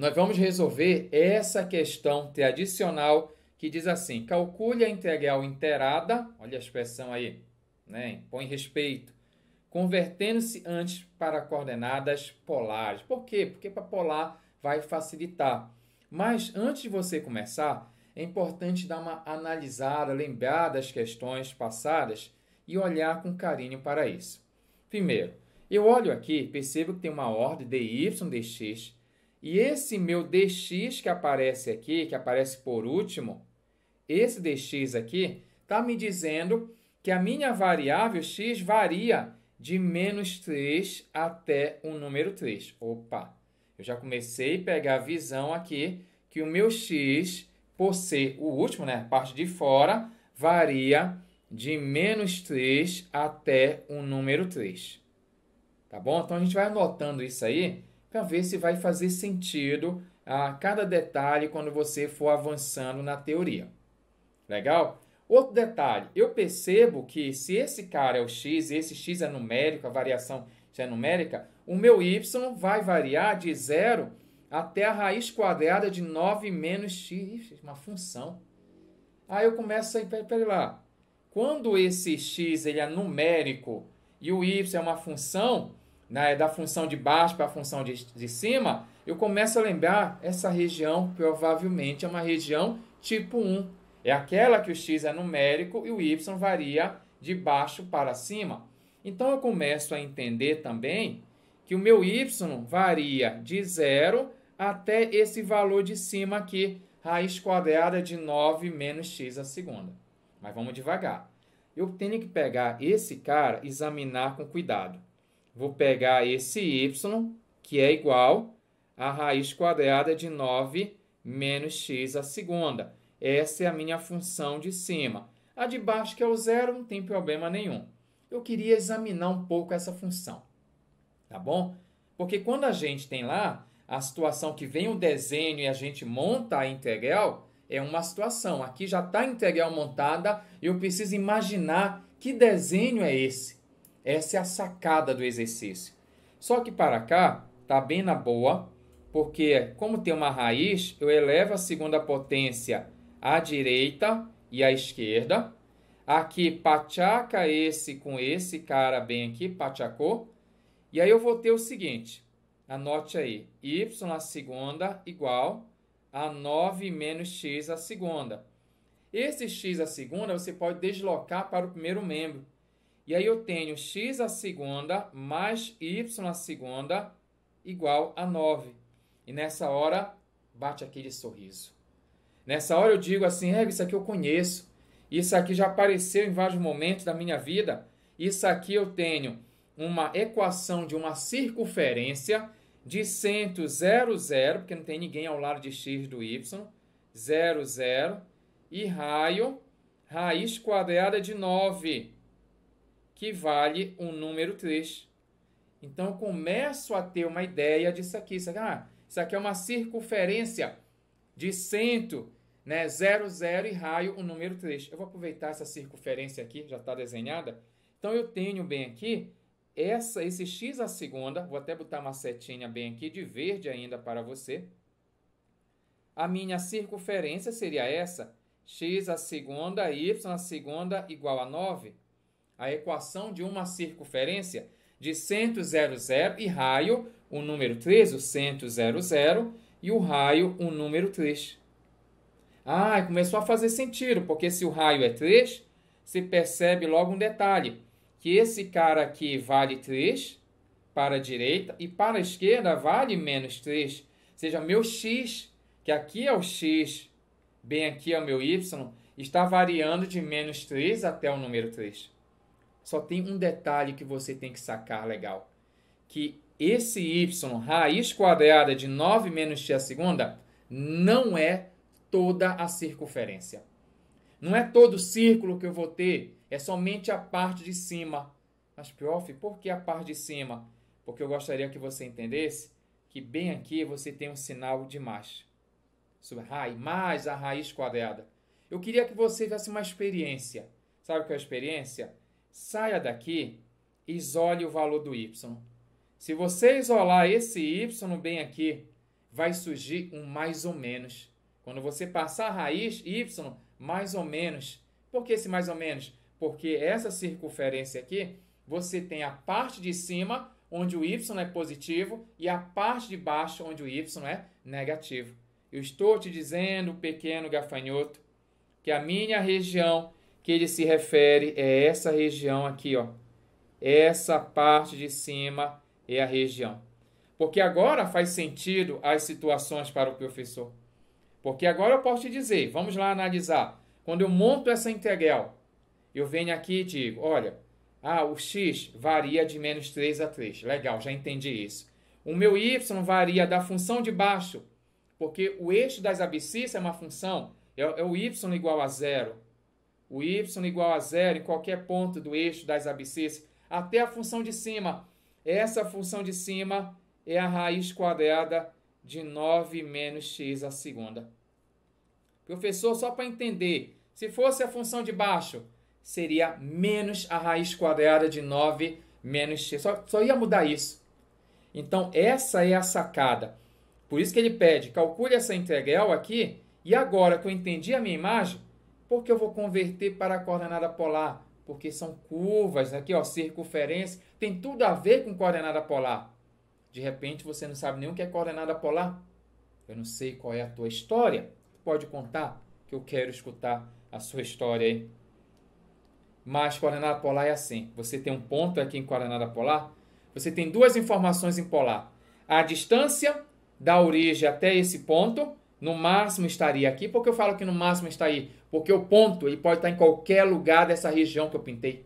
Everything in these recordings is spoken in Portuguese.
Nós vamos resolver essa questão tradicional que diz assim: calcule a integral inteirada, olha a expressão aí, né? Põe respeito, convertendo-se antes para coordenadas polares. Por quê? Porque para polar vai facilitar. Mas antes de você começar, é importante dar uma analisada, lembrar das questões passadas e olhar com carinho para isso. Primeiro, eu olho aqui, percebo que tem uma ordem dy, dx e esse meu dx que aparece aqui, que aparece por último, esse dx aqui, está me dizendo que a minha variável x varia de menos 3 até o número 3. Opa, eu já comecei a pegar a visão aqui que o meu x, por ser o último, né, parte de fora, varia de menos 3 até o número 3. Tá bom? Então a gente vai anotando isso aí para ver se vai fazer sentido a ah, cada detalhe quando você for avançando na teoria. Legal? Outro detalhe, eu percebo que se esse cara é o x, esse x é numérico, a variação já é numérica, o meu y vai variar de zero até a raiz quadrada de 9 menos x, uma função. Aí eu começo a ir, peraí lá, quando esse x ele é numérico e o y é uma função, né, da função de baixo para a função de, de cima, eu começo a lembrar essa região provavelmente é uma região tipo 1. É aquela que o x é numérico e o y varia de baixo para cima. Então eu começo a entender também que o meu y varia de zero até esse valor de cima aqui, raiz quadrada de 9 menos x a segunda. Mas vamos devagar. Eu tenho que pegar esse cara e examinar com cuidado. Vou pegar esse y, que é igual à raiz quadrada de 9 menos x à segunda. Essa é a minha função de cima. A de baixo, que é o zero, não tem problema nenhum. Eu queria examinar um pouco essa função, tá bom? Porque quando a gente tem lá a situação que vem o desenho e a gente monta a integral, é uma situação. Aqui já está a integral montada, e eu preciso imaginar que desenho é esse. Essa é a sacada do exercício. Só que para cá, tá bem na boa, porque como tem uma raiz, eu elevo a segunda potência à direita e à esquerda. Aqui, pachaca esse com esse cara bem aqui, pachacou. E aí eu vou ter o seguinte, anote aí, y a segunda igual a 9 menos x a segunda. Esse x a segunda você pode deslocar para o primeiro membro. E aí eu tenho x a segunda mais y a segunda igual a 9. E nessa hora bate aquele sorriso. Nessa hora eu digo assim, é, isso aqui eu conheço. Isso aqui já apareceu em vários momentos da minha vida. Isso aqui eu tenho uma equação de uma circunferência de centro 0, 0, porque não tem ninguém ao lado de x do y, 0, 0, e raio, raiz quadrada de 9 que vale um número 3. Então eu começo a ter uma ideia disso aqui. Isso aqui, ah, isso aqui é uma circunferência de centro, né? 0, 0 e raio, o número 3. Eu vou aproveitar essa circunferência aqui, já está desenhada. Então eu tenho bem aqui essa, esse x a segunda, vou até botar uma setinha bem aqui de verde ainda para você. A minha circunferência seria essa, x a segunda, y a segunda igual a 9 a equação de uma circunferência de cento zero zero e raio, o número 3, o cento zero zero e o raio, o número 3. Ah, começou a fazer sentido, porque se o raio é 3, se percebe logo um detalhe, que esse cara aqui vale 3 para a direita e para a esquerda vale menos 3. Ou seja, meu x, que aqui é o x, bem aqui é o meu y, está variando de menos 3 até o número 3. Só tem um detalhe que você tem que sacar legal, que esse y, raiz quadrada de 9 menos t à segunda, não é toda a circunferência. Não é todo o círculo que eu vou ter, é somente a parte de cima. Mas, piof. por que a parte de cima? Porque eu gostaria que você entendesse que bem aqui você tem um sinal de mais. Sobre raiz, mais a raiz quadrada. Eu queria que você tivesse uma experiência. Sabe o que é a experiência? saia daqui e isole o valor do y. Se você isolar esse y bem aqui, vai surgir um mais ou menos. Quando você passar a raiz y, mais ou menos. Por que esse mais ou menos? Porque essa circunferência aqui, você tem a parte de cima, onde o y é positivo, e a parte de baixo, onde o y é negativo. Eu estou te dizendo, pequeno gafanhoto, que a minha região que ele se refere é essa região aqui, ó. Essa parte de cima é a região. Porque agora faz sentido as situações para o professor. Porque agora eu posso te dizer, vamos lá analisar. Quando eu monto essa integral, eu venho aqui e digo, olha, ah, o x varia de menos 3 a 3. Legal, já entendi isso. O meu y varia da função de baixo, porque o eixo das abscissas é uma função, é, é o y igual a zero o y igual a zero em qualquer ponto do eixo das abscissas, até a função de cima. Essa função de cima é a raiz quadrada de 9 menos x à segunda. Professor, só para entender, se fosse a função de baixo, seria menos a raiz quadrada de 9 menos x. Só, só ia mudar isso. Então, essa é a sacada. Por isso que ele pede, calcule essa integral aqui, e agora que eu entendi a minha imagem, porque eu vou converter para a coordenada polar? Porque são curvas, aqui ó, circunferência, tem tudo a ver com coordenada polar. De repente você não sabe nem o que é coordenada polar. Eu não sei qual é a tua história. Pode contar que eu quero escutar a sua história aí. Mas coordenada polar é assim. Você tem um ponto aqui em coordenada polar. Você tem duas informações em polar. A distância da origem até esse ponto no máximo estaria aqui. Por que eu falo que no máximo está aí? Porque o ponto ele pode estar em qualquer lugar dessa região que eu pintei.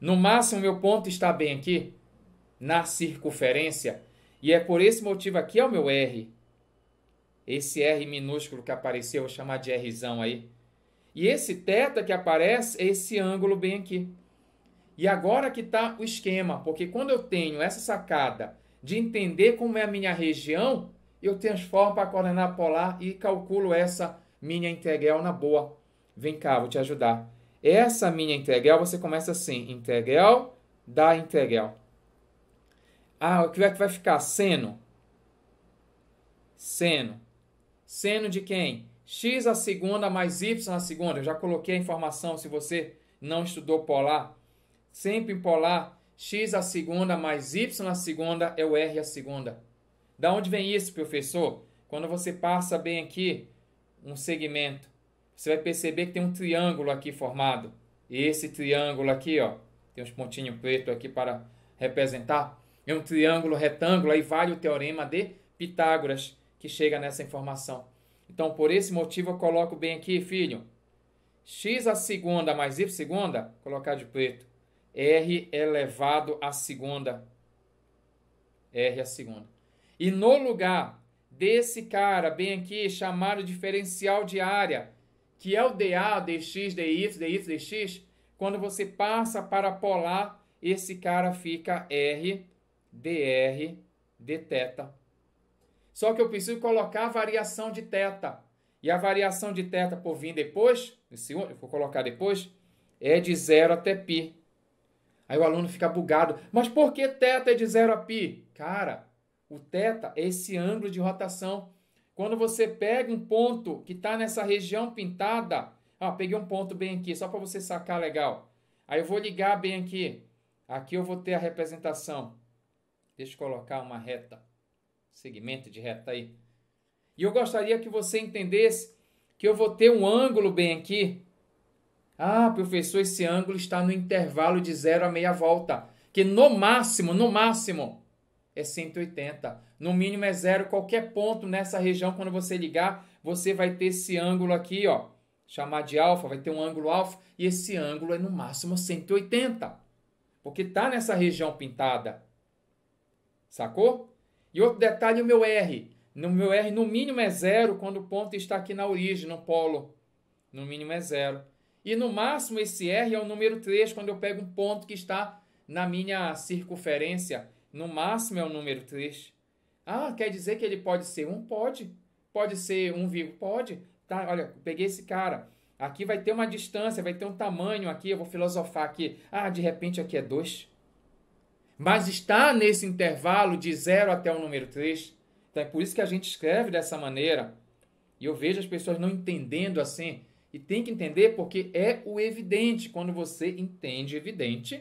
No máximo, meu ponto está bem aqui, na circunferência. E é por esse motivo aqui é o meu R. Esse R minúsculo que apareceu, vou chamar de Rzão aí. E esse teta que aparece é esse ângulo bem aqui. E agora que está o esquema, porque quando eu tenho essa sacada de entender como é a minha região, eu transformo para coordenar polar e calculo essa minha integral na boa. Vem cá, vou te ajudar. Essa minha integral, você começa assim, integral da integral. Ah, o que é que vai ficar? Seno. Seno. Seno de quem? X a segunda mais Y a segunda. Eu já coloquei a informação, se você não estudou polar. Sempre em polar, X a segunda mais Y a segunda é o R a segunda. Da onde vem isso, professor? Quando você passa bem aqui um segmento, você vai perceber que tem um triângulo aqui formado. E esse triângulo aqui, ó, tem uns pontinhos preto aqui para representar. É um triângulo retângulo, aí vale o teorema de Pitágoras, que chega nessa informação. Então, por esse motivo, eu coloco bem aqui, filho. x a segunda mais y segunda, colocar de preto. r elevado a segunda. r a segunda. E no lugar desse cara, bem aqui, chamado diferencial de área, que é o dA, dx, dy, dy, dx, quando você passa para polar, esse cara fica r, dr, dθ. Só que eu preciso colocar a variação de θ. E a variação de θ por vir depois, esse eu vou colocar depois, é de zero até π. Aí o aluno fica bugado. Mas por que θ é de zero a π? Cara, o θ é esse ângulo de rotação. Quando você pega um ponto que está nessa região pintada, ó, peguei um ponto bem aqui, só para você sacar legal. Aí eu vou ligar bem aqui. Aqui eu vou ter a representação. Deixa eu colocar uma reta, segmento de reta aí. E eu gostaria que você entendesse que eu vou ter um ângulo bem aqui. Ah, professor, esse ângulo está no intervalo de zero a meia volta. Que no máximo, no máximo, é 180. No mínimo é zero. Qualquer ponto nessa região, quando você ligar, você vai ter esse ângulo aqui, ó. Chamar de alfa, vai ter um ângulo alfa. E esse ângulo é no máximo 180. Porque tá nessa região pintada. Sacou? E outro detalhe, o meu R. No meu R, no mínimo é zero quando o ponto está aqui na origem, no polo. No mínimo é zero. E no máximo esse R é o número 3 quando eu pego um ponto que está na minha circunferência no máximo é o número 3. Ah, quer dizer que ele pode ser um? Pode. Pode ser um vírgula? Pode. Tá, olha, peguei esse cara. Aqui vai ter uma distância, vai ter um tamanho aqui, eu vou filosofar aqui. Ah, de repente aqui é 2. Mas está nesse intervalo de 0 até o número 3. Então é por isso que a gente escreve dessa maneira. E eu vejo as pessoas não entendendo assim. E tem que entender porque é o evidente. Quando você entende evidente,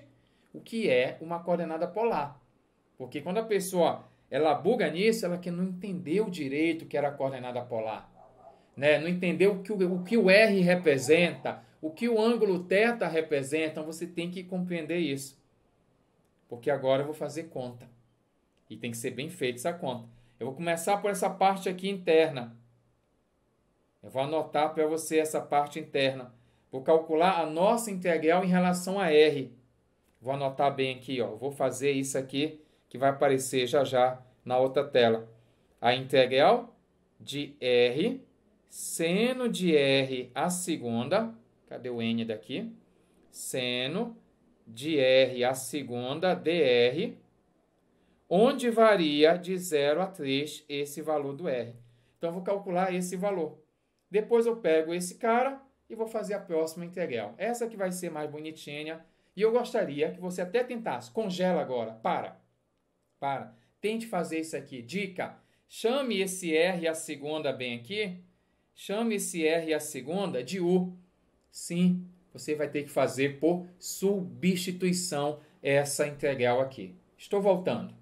o que é uma coordenada polar. Porque quando a pessoa ela buga nisso, ela que não entendeu direito que era a coordenada polar. Né? Não entendeu o que o, o que o R representa, o que o ângulo θ representa. Então você tem que compreender isso. Porque agora eu vou fazer conta. E tem que ser bem feita essa conta. Eu vou começar por essa parte aqui interna. Eu vou anotar para você essa parte interna. Vou calcular a nossa integral em relação a R. Vou anotar bem aqui, ó. Vou fazer isso aqui que vai aparecer já já na outra tela. A integral é de R, seno de R a segunda, cadê o N daqui? Seno de R a segunda dr, onde varia de 0 a 3 esse valor do R. Então, vou calcular esse valor. Depois eu pego esse cara e vou fazer a próxima integral. Essa que vai ser mais bonitinha. E eu gostaria que você até tentasse. Congela agora. Para. Para. Tente fazer isso aqui. Dica: chame esse R a segunda bem aqui. Chame esse R a segunda de U. Sim, você vai ter que fazer por substituição essa integral aqui. Estou voltando.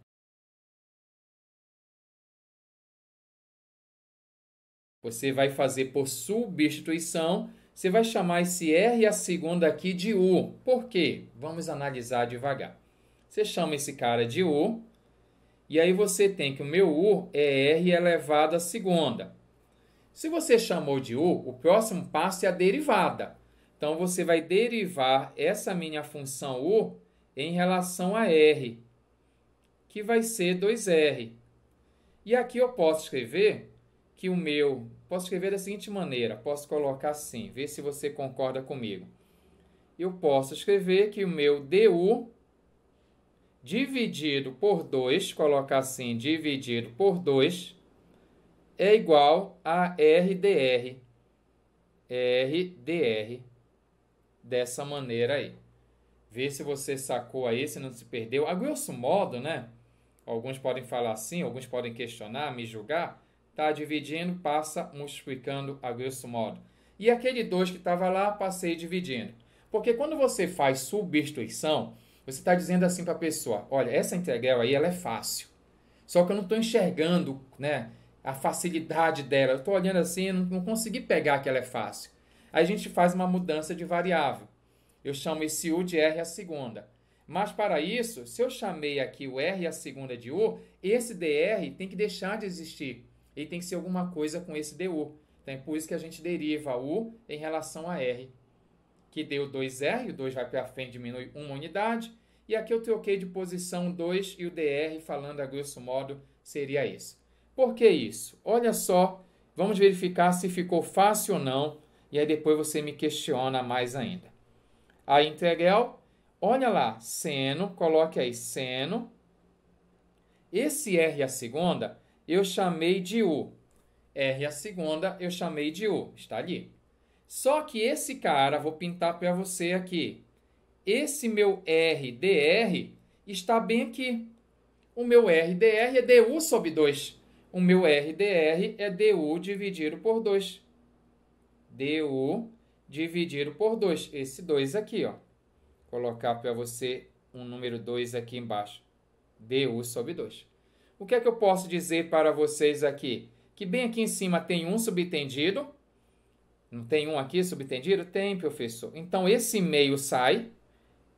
Você vai fazer por substituição, você vai chamar esse R a segunda aqui de U. Por quê? Vamos analisar devagar. Você chama esse cara de U, e aí você tem que o meu U é R elevado à segunda. Se você chamou de U, o próximo passo é a derivada. Então você vai derivar essa minha função U em relação a R, que vai ser 2R. E aqui eu posso escrever que o meu. Posso escrever da seguinte maneira: posso colocar assim, ver se você concorda comigo. Eu posso escrever que o meu DU dividido por 2, coloca assim, dividido por 2, é igual a RDR. RDR. Dessa maneira aí. Vê se você sacou aí, se não se perdeu. A grosso modo, né? Alguns podem falar assim, alguns podem questionar, me julgar. Tá dividindo, passa multiplicando a grosso modo. E aquele 2 que estava lá, passei dividindo. Porque quando você faz substituição, você está dizendo assim para a pessoa: olha, essa integral aí ela é fácil. Só que eu não estou enxergando né, a facilidade dela. Eu estou olhando assim e não, não consegui pegar que ela é fácil. Aí a gente faz uma mudança de variável. Eu chamo esse U de R a segunda. Mas para isso, se eu chamei aqui o R a segunda de U, esse dr tem que deixar de existir. Ele tem que ser alguma coisa com esse du. Então é por isso que a gente deriva U em relação a R que deu 2R, o 2 vai para frente, diminui uma unidade. E aqui eu troquei de posição 2 e o DR, falando a grosso modo, seria isso. Por que isso? Olha só, vamos verificar se ficou fácil ou não, e aí depois você me questiona mais ainda. A integral, olha lá, seno, coloque aí seno. Esse R a segunda eu chamei de U. R a segunda eu chamei de U, está ali. Só que esse cara, vou pintar para você aqui. Esse meu RDR está bem aqui. O meu RDR é DU sobre 2. O meu RDR é DU dividido por 2. DU dividido por 2. Esse 2 aqui, ó. Vou colocar para você um número 2 aqui embaixo. DU sobre 2. O que é que eu posso dizer para vocês aqui? Que bem aqui em cima tem um subtendido não tem um aqui subtendido? Tem, professor. Então esse meio sai,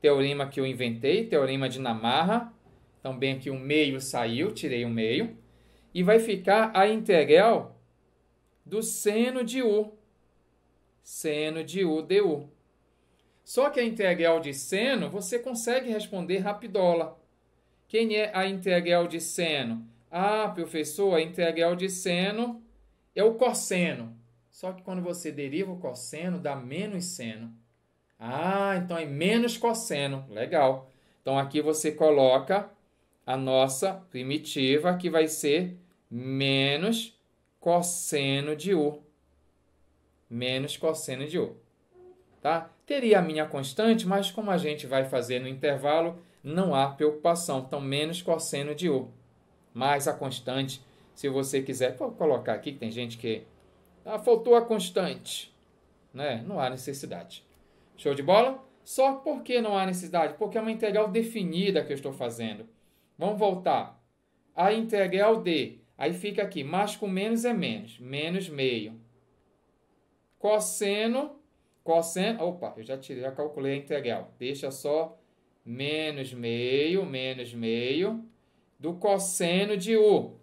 teorema que eu inventei, teorema de Namarra. Então bem aqui o meio saiu, tirei o meio. E vai ficar a integral do seno de U. Seno de U du. Só que a integral de seno você consegue responder rapidola. Quem é a integral de seno? Ah, professor, a integral de seno é o cosseno. Só que quando você deriva o cosseno, dá menos seno. Ah, então é menos cosseno. Legal. Então aqui você coloca a nossa primitiva, que vai ser menos cosseno de U. Menos cosseno de U. Tá? Teria a minha constante, mas como a gente vai fazer no intervalo, não há preocupação. Então, menos cosseno de U. Mais a constante, se você quiser, vou colocar aqui, que tem gente que ah, faltou a constante. Né? Não há necessidade. Show de bola? Só porque não há necessidade? Porque é uma integral definida que eu estou fazendo. Vamos voltar. A integral é de. Aí fica aqui. Mais com menos é menos. Menos meio. Cosseno. Cosseno. Opa, eu já tirei, já calculei a integral. Deixa só menos meio, menos meio do cosseno de U.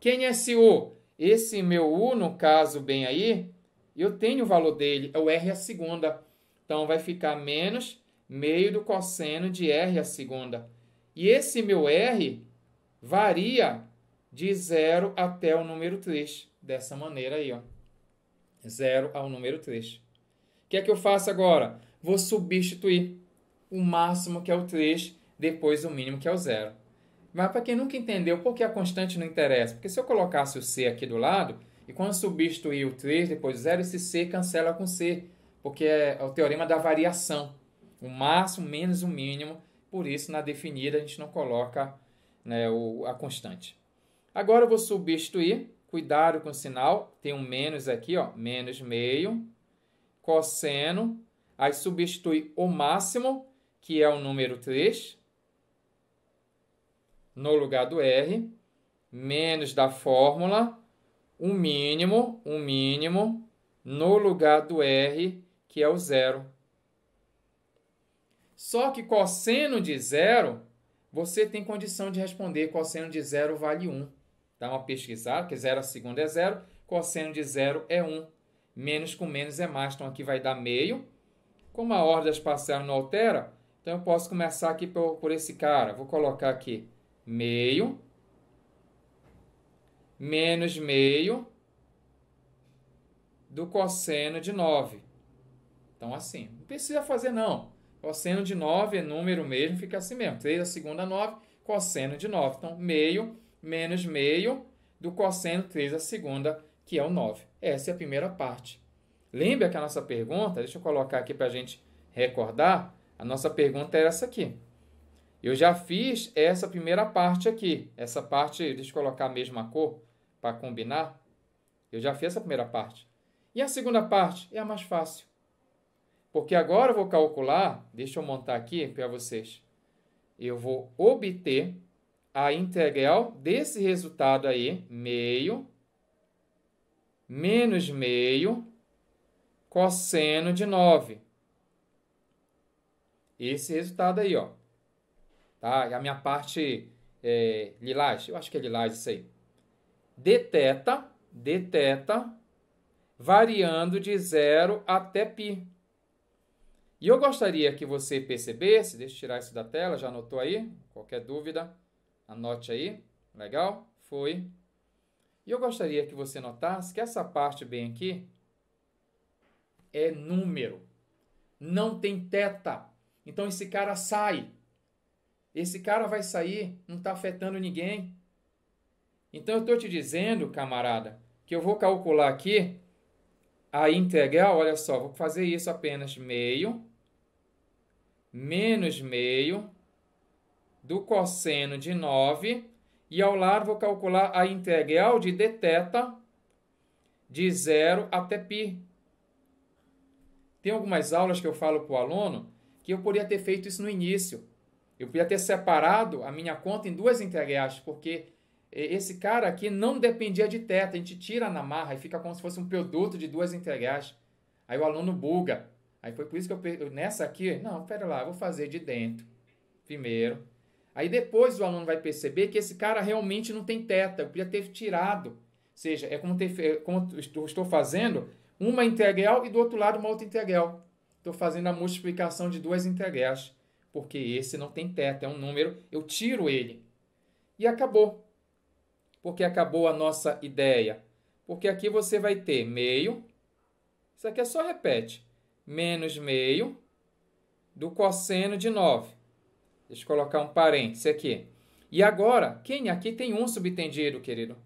Quem é esse U? Esse meu U, no caso bem aí, eu tenho o valor dele, é o R a segunda. Então, vai ficar menos meio do cosseno de R a segunda. E esse meu R varia de zero até o número 3, dessa maneira aí, ó. 0 ao número 3. O que é que eu faço agora? Vou substituir o máximo que é o 3, depois o mínimo que é o zero. Mas para quem nunca entendeu por que a constante não interessa, porque se eu colocasse o C aqui do lado, e quando substituir o 3, depois 0, esse C cancela com C, porque é o teorema da variação. O máximo menos o mínimo, por isso na definida a gente não coloca né, o, a constante. Agora eu vou substituir, cuidado com o sinal, tem um menos aqui, ó, menos meio, cosseno, aí substitui o máximo, que é o número 3, no lugar do R, menos da fórmula, um mínimo, um mínimo, no lugar do R, que é o zero. Só que cosseno de zero, você tem condição de responder cosseno de zero vale 1. Dá uma pesquisada, porque zero a segunda é zero, cosseno de zero é 1. Menos com menos é mais, então aqui vai dar meio. Como a ordem das parcelas não altera, então eu posso começar aqui por, por esse cara. Vou colocar aqui meio, menos meio do cosseno de 9. Então, assim, não precisa fazer não. Cosseno de 9 é número mesmo, fica assim mesmo. 3 a segunda 9, cosseno de 9. Então, meio menos meio do cosseno 3 a segunda, que é o 9. Essa é a primeira parte. Lembra que a nossa pergunta, deixa eu colocar aqui para a gente recordar, a nossa pergunta era essa aqui. Eu já fiz essa primeira parte aqui. Essa parte, deixa eu colocar a mesma cor para combinar. Eu já fiz essa primeira parte. E a segunda parte é a mais fácil. Porque agora eu vou calcular, deixa eu montar aqui para vocês. Eu vou obter a integral desse resultado aí, meio, menos meio, cosseno de 9. Esse resultado aí, ó tá? E a minha parte é, lilás, eu acho que é lilás isso aí. Deteta, deteta, variando de zero até π. E eu gostaria que você percebesse, deixa eu tirar isso da tela, já anotou aí? Qualquer dúvida, anote aí. Legal? Foi. E eu gostaria que você notasse que essa parte bem aqui é número. Não tem teta. Então esse cara sai. Esse cara vai sair, não está afetando ninguém. Então eu estou te dizendo, camarada, que eu vou calcular aqui a integral, olha só, vou fazer isso apenas meio, menos meio do cosseno de 9, e ao lado vou calcular a integral de dθ de zero até π. Tem algumas aulas que eu falo para o aluno que eu poderia ter feito isso no início. Eu podia ter separado a minha conta em duas integrais, porque eh, esse cara aqui não dependia de teta. A gente tira na marra e fica como se fosse um produto de duas integrais. Aí o aluno buga. Aí foi por isso que eu, nessa aqui, não, pera lá, vou fazer de dentro primeiro. Aí depois o aluno vai perceber que esse cara realmente não tem teta, eu podia ter tirado. Ou seja, é como, ter, é como eu estou fazendo uma integral e do outro lado uma outra integral. Estou fazendo a multiplicação de duas integrais porque esse não tem teto, é um número, eu tiro ele. E acabou. Porque acabou a nossa ideia. Porque aqui você vai ter meio, isso aqui é só repete, menos meio do cosseno de 9. Deixa eu colocar um parêntese aqui. E agora, quem aqui tem um subtendido, querido?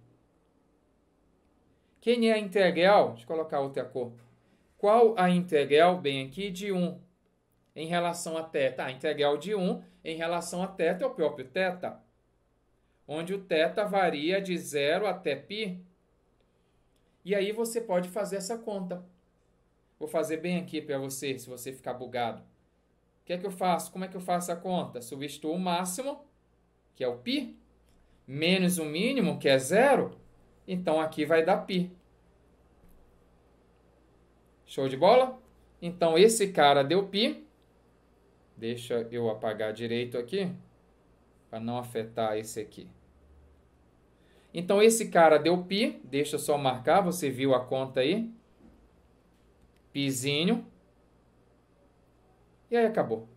Quem é a integral? Deixa eu colocar outra cor. Qual a integral, bem aqui, de 1? em relação a θ. A integral de 1 em relação a θ é o próprio θ, onde o θ varia de 0 até π. E aí você pode fazer essa conta. Vou fazer bem aqui para você, se você ficar bugado. O que é que eu faço? Como é que eu faço a conta? Substituo o máximo, que é o π, menos o mínimo, que é zero. Então aqui vai dar π. Show de bola? Então esse cara deu π. Deixa eu apagar direito aqui, para não afetar esse aqui. Então, esse cara deu pi, deixa eu só marcar, você viu a conta aí. Pizinho. E aí acabou.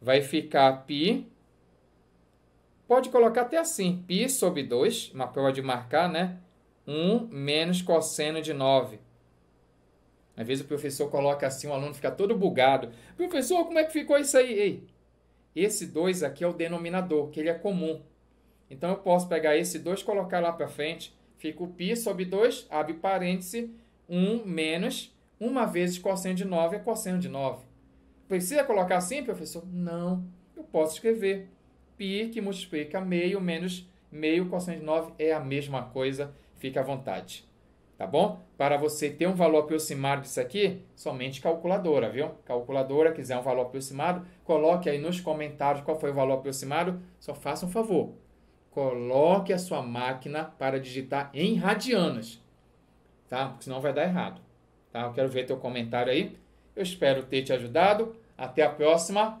Vai ficar pi. Pode colocar até assim, pi sobre 2, uma prova de marcar, né? 1 menos cosseno de 9. Às vezes o professor coloca assim, o aluno fica todo bugado. Professor, como é que ficou isso aí? Ei, esse 2 aqui é o denominador, que ele é comum. Então eu posso pegar esse 2, e colocar lá para frente, fica o π sobre 2, abre parêntese, 1 um, menos, 1 vezes cosseno de 9 é cosseno de 9. Precisa colocar assim, professor? Não, eu posso escrever. π que multiplica meio menos meio cosseno de 9 é a mesma coisa, Fique à vontade tá bom? Para você ter um valor aproximado disso aqui, somente calculadora, viu? Calculadora, quiser um valor aproximado, coloque aí nos comentários qual foi o valor aproximado. Só faça um favor, coloque a sua máquina para digitar em radianas, tá? Porque senão vai dar errado, tá? Eu quero ver teu comentário aí. Eu espero ter te ajudado. Até a próxima.